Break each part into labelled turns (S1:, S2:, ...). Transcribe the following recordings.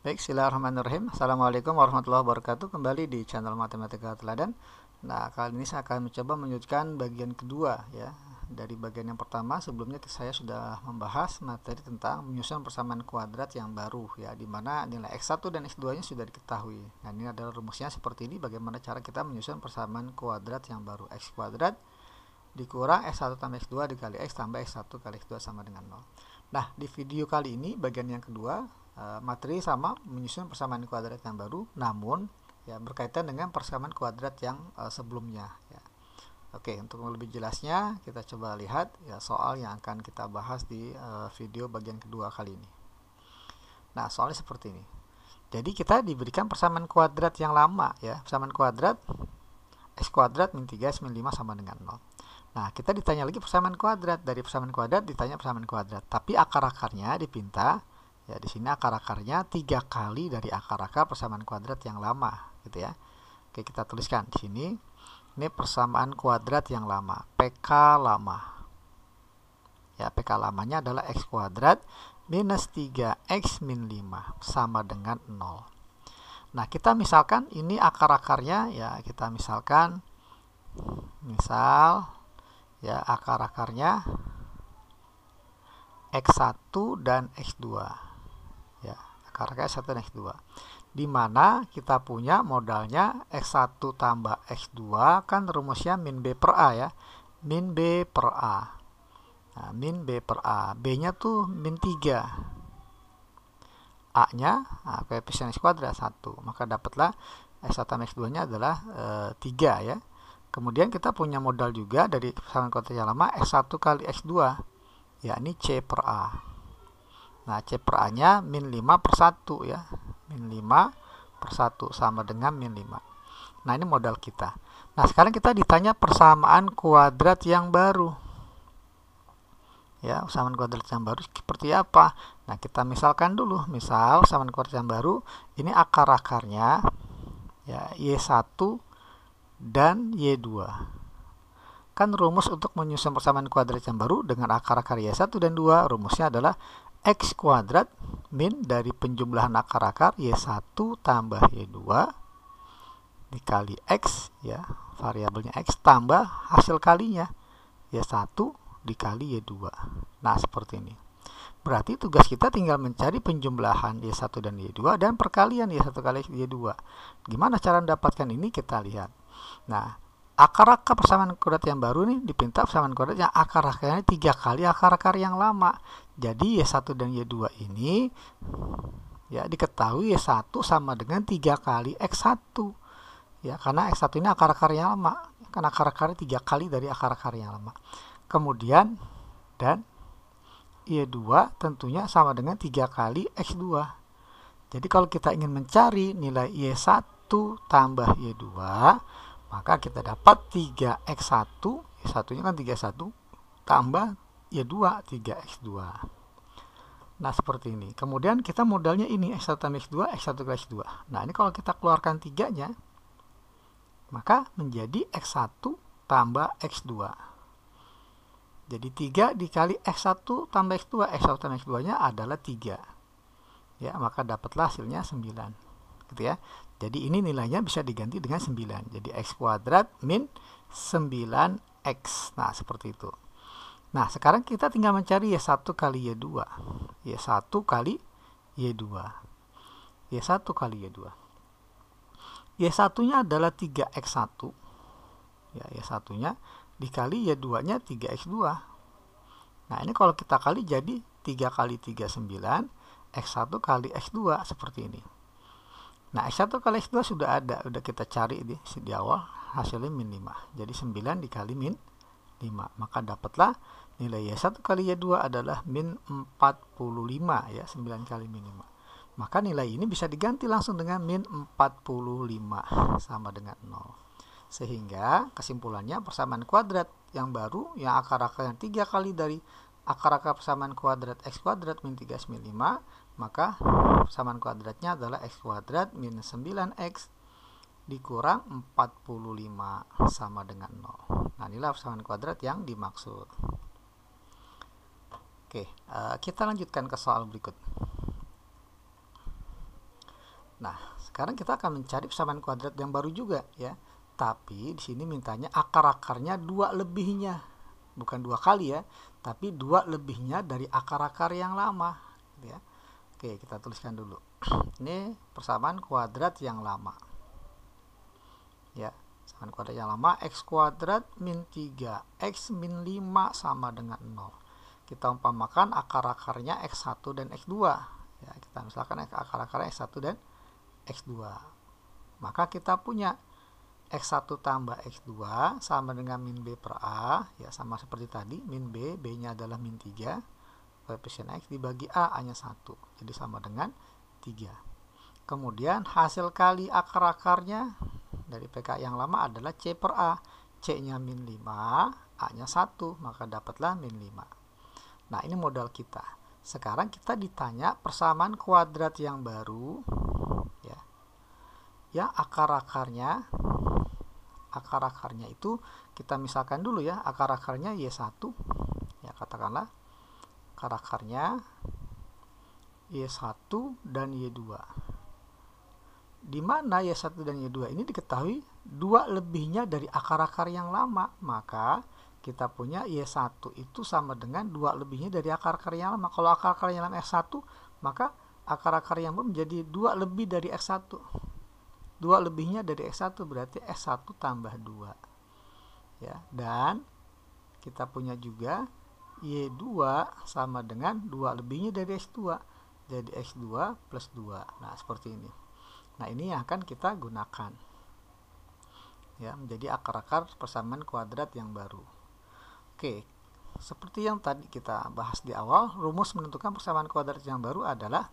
S1: Baik, Bismillahirrahmanirrahim. Assalamualaikum warahmatullahi wabarakatuh. Kembali di channel Matematika Teladan. Nah, kali ini saya akan mencoba menyusulkan bagian kedua ya. Dari bagian yang pertama, sebelumnya saya sudah membahas materi tentang menyusun persamaan kuadrat yang baru ya, di mana nilai x1 dan x2-nya sudah diketahui. Nah, ini adalah rumusnya seperti ini bagaimana cara kita menyusun persamaan kuadrat yang baru x kuadrat dikurang x1 tambah x2 dikali x tambah x1 kali x2 sama dengan 0. Nah, di video kali ini bagian yang kedua Eh, materi sama menyusun persamaan kuadrat yang baru namun ya berkaitan dengan persamaan kuadrat yang uh, sebelumnya ya. Oke, untuk lebih jelasnya kita coba lihat ya soal yang akan kita bahas di uh, video bagian kedua kali ini. Nah, soalnya seperti ini. Jadi kita diberikan persamaan kuadrat yang lama ya, persamaan kuadrat x kuadrat min 3 min 5 sama dengan 0. Nah, kita ditanya lagi persamaan kuadrat. Dari persamaan kuadrat ditanya persamaan kuadrat. Tapi akar-akarnya dipinta ya di sini akar akarnya tiga kali dari akar akar persamaan kuadrat yang lama gitu ya oke kita tuliskan di sini ini persamaan kuadrat yang lama pk lama ya pk lamanya adalah x kuadrat minus 3x min 5 sama dengan 0 Nah, kita misalkan ini akar-akarnya ya, kita misalkan misal ya akar-akarnya x1 dan x2 rangka S1 dan X2 di mana kita punya modalnya X1 tambah X2 kan rumusnya min B per A ya min B per A nah, min B per A B nya tuh min 3 A nya nah, koefisien X kuadrat 1 maka dapatlah x 1 tambah X2 nya adalah e, eh, 3 ya kemudian kita punya modal juga dari kesalahan kuadrat yang lama X1 kali X2 yakni C per A Nah, C per A-nya min 5 per 1 ya. Min 5 per 1 sama dengan min 5. Nah, ini modal kita. Nah, sekarang kita ditanya persamaan kuadrat yang baru. Ya, persamaan kuadrat yang baru seperti apa? Nah, kita misalkan dulu. Misal, persamaan kuadrat yang baru, ini akar-akarnya ya, Y1 dan Y2 kan rumus untuk menyusun persamaan kuadrat yang baru dengan akar-akar Y1 dan 2 rumusnya adalah X kuadrat min dari penjumlahan akar-akar Y1 tambah Y2 dikali X ya variabelnya X tambah hasil kalinya Y1 dikali Y2 nah seperti ini berarti tugas kita tinggal mencari penjumlahan Y1 dan Y2 dan perkalian Y1 kali Y2 gimana cara mendapatkan ini kita lihat nah akar akar persamaan kodrat yang baru nih dipinta persamaan kuadrat yang akar akarnya tiga kali akar akar yang lama jadi Y1 dan Y2 ini ya diketahui Y1 sama dengan 3 kali X1 ya karena X1 ini akar-akar yang lama karena akar-akarnya 3 kali dari akar-akar yang lama kemudian dan Y2 tentunya sama dengan 3 kali X2 jadi kalau kita ingin mencari nilai Y1 tambah Y2 maka kita dapat 3x1 ya satunya kan 31 tambah ya 2 3x2 nah seperti ini kemudian kita modalnya ini x1 tambah x2 x1 kali x2 nah ini kalau kita keluarkan tiganya maka menjadi x1 tambah x2 jadi 3 dikali x1 tambah x2 x1 tambah x2 nya adalah 3 ya maka dapatlah hasilnya 9 gitu ya jadi ini nilainya bisa diganti dengan 9. Jadi x kuadrat min 9x. Nah, seperti itu. Nah, sekarang kita tinggal mencari Y1 ya kali Y2. Ya Y1 ya kali Y2. Y1 kali Y2. Y1-nya adalah 3X1. Ya, Y1-nya dikali Y2-nya 3X2. Nah, ini kalau kita kali jadi 3 kali 3, 9. X1 kali X2 seperti ini. Nah, S1 kali S2 sudah ada, sudah kita cari di, di awal, hasilnya min 5. Jadi 9 dikali min 5. Maka dapatlah nilai Y1 kali Y2 ya adalah min 45 ya, 9 kali min 5. Maka nilai ini bisa diganti langsung dengan min 45 sama dengan 0. Sehingga kesimpulannya persamaan kuadrat yang baru yang akar akar yang 3 kali dari akar-akar persamaan kuadrat x kuadrat min 3 min 5 maka saman kuadratnya adalah x kuadrat minus 9x dikurang 45 sama dengan 0 nah inilah persamaan kuadrat yang dimaksud oke eh, kita lanjutkan ke soal berikut nah sekarang kita akan mencari persamaan kuadrat yang baru juga ya tapi di sini mintanya akar-akarnya dua lebihnya bukan dua kali ya tapi dua lebihnya dari akar-akar yang lama ya Oke, kita tuliskan dulu. Ini persamaan kuadrat yang lama. Ya, persamaan kuadrat yang lama x kuadrat min 3, x min 5 sama dengan 0. Kita umpamakan akar-akarnya x1 dan x2. Ya, kita misalkan akar-akarnya x1 dan x2. Maka kita punya x1 tambah x2 sama dengan min b per a. Ya, sama seperti tadi, min b, b-nya adalah min 3 koefisien X dibagi A hanya satu, jadi sama dengan 3. Kemudian hasil kali akar-akarnya dari PK yang lama adalah C per A. C-nya min 5, A-nya 1, maka dapatlah min 5. Nah, ini modal kita. Sekarang kita ditanya persamaan kuadrat yang baru, ya, ya akar-akarnya akar-akarnya itu kita misalkan dulu ya akar-akarnya Y1 ya katakanlah akar-akarnya Y1 dan Y2. Di mana Y1 dan Y2 ini diketahui dua lebihnya dari akar-akar yang lama, maka kita punya Y1 itu sama dengan dua lebihnya dari akar-akar yang lama. Kalau akar-akar yang lama X1, maka akar-akar yang lama menjadi dua lebih dari X1. Dua lebihnya dari X1 berarti X1 tambah 2. Ya, dan kita punya juga Y2 sama dengan 2 lebihnya dari X2. Jadi X2 plus 2. Nah, seperti ini. Nah, ini yang akan kita gunakan. Ya, menjadi akar-akar persamaan kuadrat yang baru. Oke, seperti yang tadi kita bahas di awal, rumus menentukan persamaan kuadrat yang baru adalah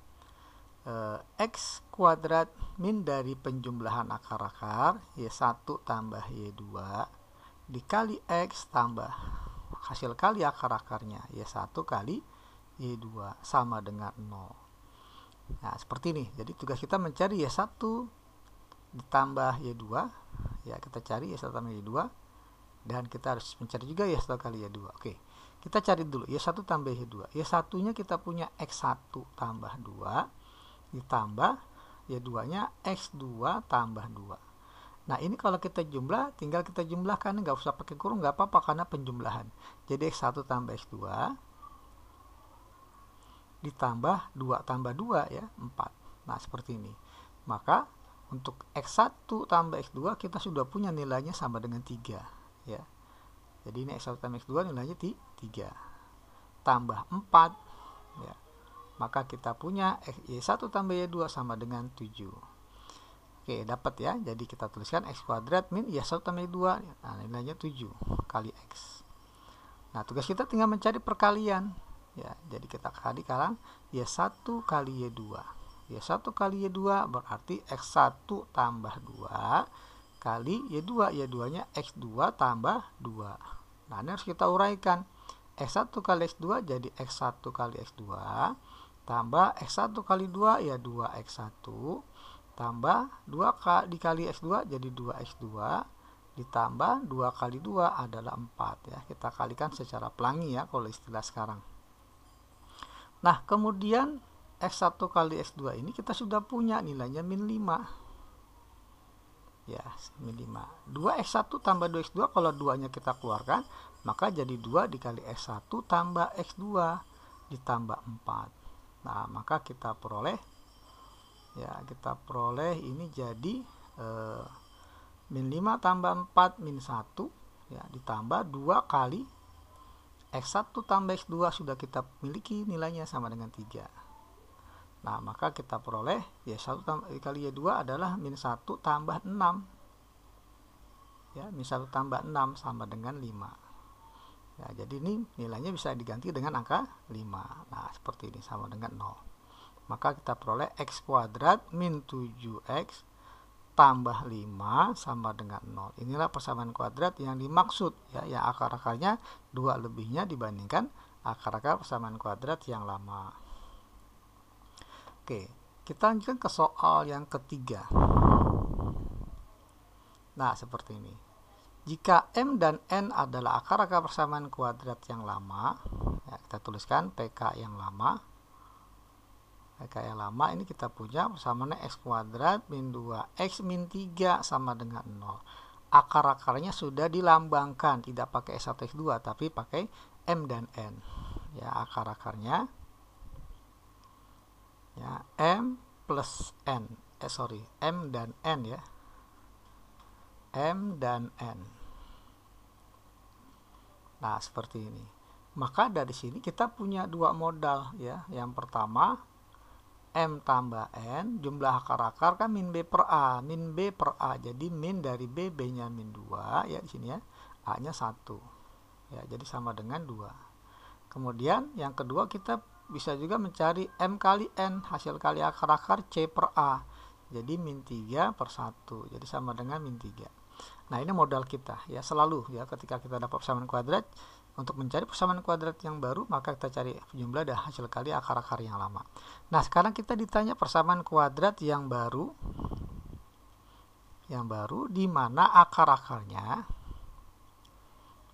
S1: eh, X kuadrat min dari penjumlahan akar-akar Y1 tambah Y2 dikali X tambah hasil kali akar-akarnya Y1 ya kali Y2 sama dengan 0 nah seperti ini jadi tugas kita mencari Y1 ditambah Y2 ya kita cari Y1 tambah Y2 dan kita harus mencari juga Y1 kali Y2 oke kita cari dulu Y1 tambah Y2 Y1 nya kita punya X1 tambah 2 ditambah Y2 nya X2 tambah 2 Nah ini kalau kita jumlah, tinggal kita jumlahkan, nggak usah pakai kurung, nggak apa-apa karena penjumlahan. Jadi X1 tambah X2 ditambah 2 tambah 2 ya, 4. Nah seperti ini. Maka untuk X1 tambah X2 kita sudah punya nilainya sama dengan 3. Ya. Jadi ini X1 tambah X2 nilainya 3. Tambah 4. Ya. Maka kita punya Y1 tambah Y2 sama dengan 7. Oke, dapat ya. Jadi kita tuliskan x kuadrat min y ya 1 tambah 2. Nah, nilainya 7 kali x. Nah, tugas kita tinggal mencari perkalian. Ya, jadi kita ya kali sekarang ya y1 kali y2. y1 kali y2 berarti x1 tambah 2 kali y2. y2-nya x2 tambah 2. Nah, ini harus kita uraikan. x1 kali x2 jadi x1 kali x2 tambah x1 kali 2 ya 2x1 tambah 2K dikali X2 jadi 2X2 ditambah 2 kali 2 adalah 4 ya. Kita kalikan secara pelangi ya kalau istilah sekarang. Nah, kemudian X1 kali X2 ini kita sudah punya nilainya min 5. Ya, min 5. 2X1 tambah 2X2 kalau 2-nya kita keluarkan, maka jadi 2 dikali X1 tambah X2 ditambah 4. Nah, maka kita peroleh ya kita peroleh ini jadi eh, min 5 tambah 4 min 1 ya ditambah 2 kali X1 tambah X2 sudah kita miliki nilainya sama dengan 3 nah maka kita peroleh Y1 tambah, eh, kali Y2 adalah min 1 tambah 6 ya min 1 tambah 6 sama dengan 5 Ya, jadi ini nilainya bisa diganti dengan angka 5. Nah, seperti ini sama dengan 0 maka kita peroleh x kuadrat min 7x tambah 5 sama dengan 0. Inilah persamaan kuadrat yang dimaksud ya, yang akar-akarnya dua lebihnya dibandingkan akar-akar persamaan kuadrat yang lama. Oke, kita lanjutkan ke soal yang ketiga. Nah, seperti ini. Jika M dan N adalah akar-akar persamaan kuadrat yang lama, ya, kita tuliskan PK yang lama, kayak yang lama ini kita punya bersamanya x kuadrat min 2. x min 3 sama dengan 0. Akar-akarnya sudah dilambangkan. Tidak pakai S1, X2, tapi pakai M dan N. Ya, akar-akarnya. Ya, M plus N. Eh, sorry, M dan N ya. M dan N. Nah, seperti ini. Maka dari sini kita punya dua modal ya. Yang pertama M tambah N, jumlah akar-akar kan min B per A. Min B per A, jadi min dari B, B-nya min 2, ya di sini ya. A-nya 1. Ya, jadi sama dengan 2. Kemudian yang kedua kita bisa juga mencari M kali N, hasil kali akar-akar C per A. Jadi min 3 per 1, jadi sama dengan min 3. Nah ini modal kita, ya selalu ya ketika kita dapat persamaan kuadrat, untuk mencari persamaan kuadrat yang baru, maka kita cari jumlah dan hasil kali akar-akar yang lama. Nah, sekarang kita ditanya persamaan kuadrat yang baru yang baru di mana akar-akarnya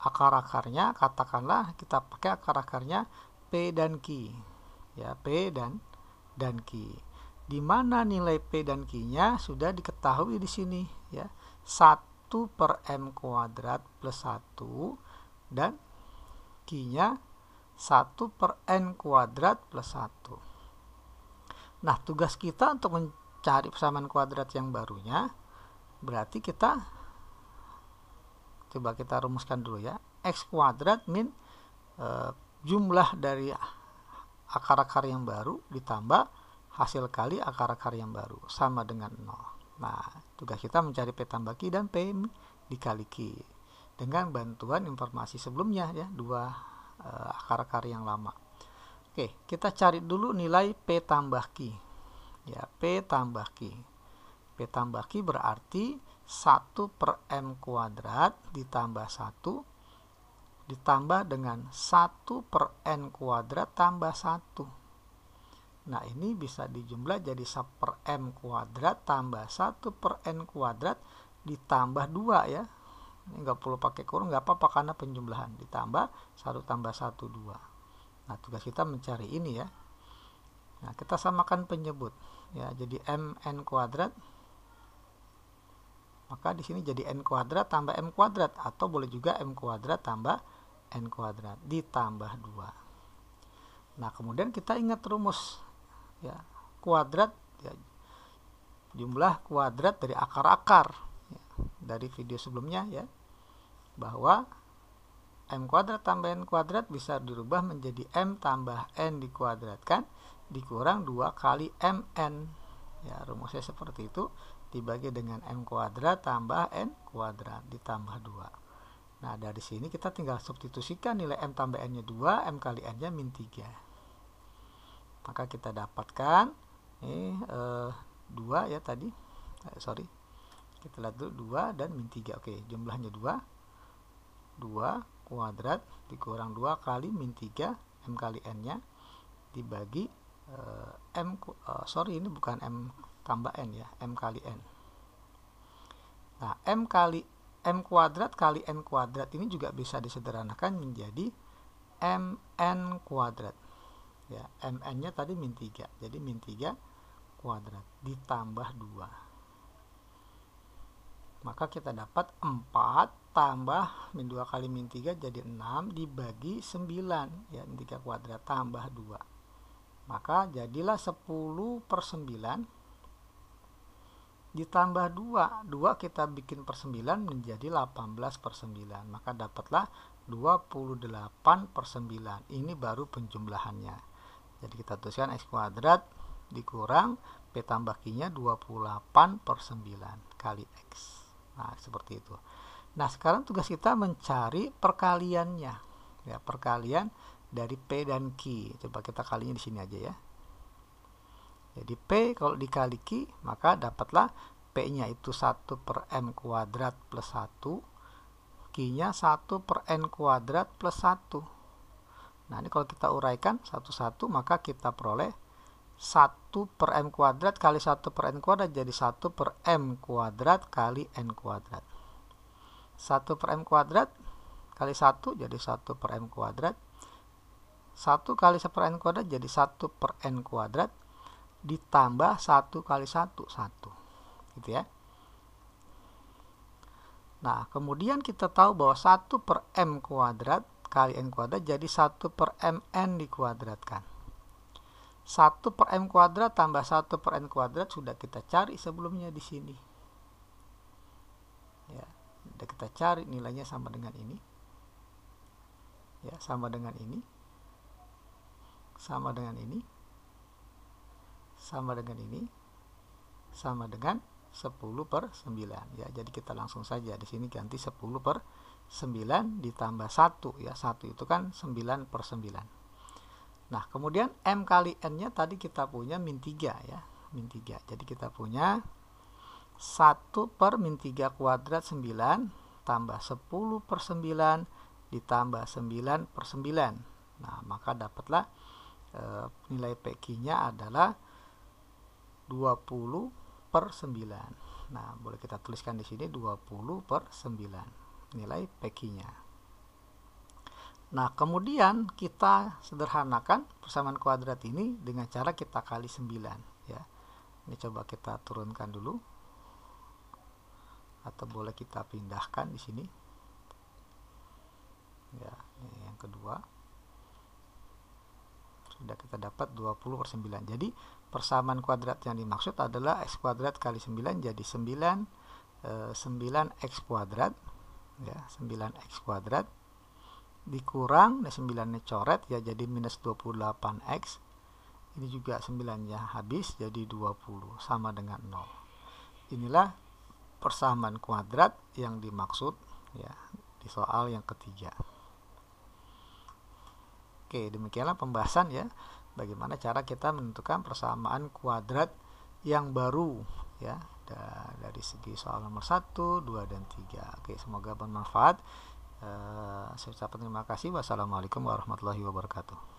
S1: akar-akarnya katakanlah kita pakai akar-akarnya P dan Q. Ya, P dan dan Q. Di mana nilai P dan Q-nya sudah diketahui di sini, ya. 1 per M kuadrat plus 1 dan Q-nya 1 per N kuadrat plus 1. Nah, tugas kita untuk mencari persamaan kuadrat yang barunya, berarti kita, coba kita rumuskan dulu ya, X kuadrat min e, jumlah dari akar-akar yang baru ditambah hasil kali akar-akar yang baru, sama dengan 0. Nah, tugas kita mencari P tambah Q dan P dikali Q dengan bantuan informasi sebelumnya ya dua eh, akar-akar yang lama. Oke, kita cari dulu nilai P tambah Q. Ya, P tambah Q. P tambah Q berarti 1 per M kuadrat ditambah 1 ditambah dengan 1 per N kuadrat tambah 1. Nah, ini bisa dijumlah jadi 1 per M kuadrat tambah 1 per N kuadrat ditambah 2 ya nggak perlu pakai kurung nggak apa-apa karena penjumlahan ditambah satu tambah satu dua nah tugas kita mencari ini ya nah kita samakan penyebut ya jadi m n kuadrat maka di sini jadi n kuadrat tambah m kuadrat atau boleh juga m kuadrat tambah n kuadrat ditambah 2 nah kemudian kita ingat rumus ya kuadrat ya, jumlah kuadrat dari akar-akar dari video sebelumnya ya bahwa m kuadrat tambah n kuadrat bisa dirubah menjadi m tambah n dikuadratkan dikurang dua kali mn ya rumusnya seperti itu dibagi dengan m kuadrat tambah n kuadrat ditambah dua. nah dari sini kita tinggal substitusikan nilai m tambah n nya dua m kali n nya min tiga. maka kita dapatkan ini eh, 2 ya tadi eh, sorry kita lihat dulu 2 dan min 3 oke jumlahnya 2 2 kuadrat dikurang 2 kali min 3 m kali n nya dibagi uh, m uh, sorry ini bukan m tambah n ya m kali n nah m kali m kuadrat kali n kuadrat ini juga bisa disederhanakan menjadi mn kuadrat ya mn nya tadi min 3 jadi min 3 kuadrat ditambah 2 maka kita dapat 4 tambah min 2 kali min 3 jadi 6 dibagi 9 ya 3 kuadrat tambah 2 maka jadilah 10 per 9 ditambah 2 2 kita bikin per 9 menjadi 18 per 9 maka dapatlah 28 per 9 ini baru penjumlahannya jadi kita tuliskan x kuadrat dikurang P tambah Q nya 28 per 9 kali X Nah, seperti itu. Nah, sekarang tugas kita mencari perkaliannya. Ya, perkalian dari P dan Q. Coba kita kalinya di sini aja ya. Jadi P kalau dikali Q, maka dapatlah P-nya itu 1 per m kuadrat plus 1. Q-nya 1 per N kuadrat plus 1. Nah, ini kalau kita uraikan satu-satu, maka kita peroleh 1 per m kuadrat kali 1 per n kuadrat jadi 1 per m kuadrat kali n kuadrat. 1 per m kuadrat kali 1 jadi 1 per m kuadrat. 1 kali 1 per n kuadrat jadi 1 per n kuadrat ditambah 1 kali 1, 1. Gitu ya. Nah, kemudian kita tahu bahwa 1 per m kuadrat kali n kuadrat jadi 1 per mn dikuadratkan. 1 per m kuadrat tambah 1 per n kuadrat sudah kita cari sebelumnya di sini. Ya, sudah kita cari nilainya sama dengan ini. Ya, sama dengan ini. Sama dengan ini. Sama dengan ini. Sama dengan 10 per 9. Ya, jadi kita langsung saja di sini ganti 10 per 9 ditambah 1. Ya, 1 itu kan 9 per 9. Nah, kemudian M kali N-nya tadi kita punya min 3 ya. Min 3. Jadi kita punya 1 per min 3 kuadrat 9 tambah 10 per 9 ditambah 9 per 9. Nah, maka dapatlah e, nilai PQ-nya adalah 20 per 9. Nah, boleh kita tuliskan di sini 20 per 9 nilai PQ-nya. Nah, kemudian kita sederhanakan persamaan kuadrat ini dengan cara kita kali 9 ya. Ini coba kita turunkan dulu. Atau boleh kita pindahkan di sini. Ya, ini yang kedua. Sudah kita dapat 20 per 9. Jadi, persamaan kuadrat yang dimaksud adalah x kuadrat kali 9 jadi 9 9x eh, kuadrat ya, 9x kuadrat dikurang, ya ini 9 nya coret, ya jadi minus 28x. Ini juga 9 nya habis, jadi 20, sama dengan 0. Inilah persamaan kuadrat yang dimaksud ya di soal yang ketiga. Oke, demikianlah pembahasan ya bagaimana cara kita menentukan persamaan kuadrat yang baru ya dari segi soal nomor 1, 2 dan 3. Oke, semoga bermanfaat. Eh, saya ucapkan terima kasih. Wassalamualaikum warahmatullahi wabarakatuh.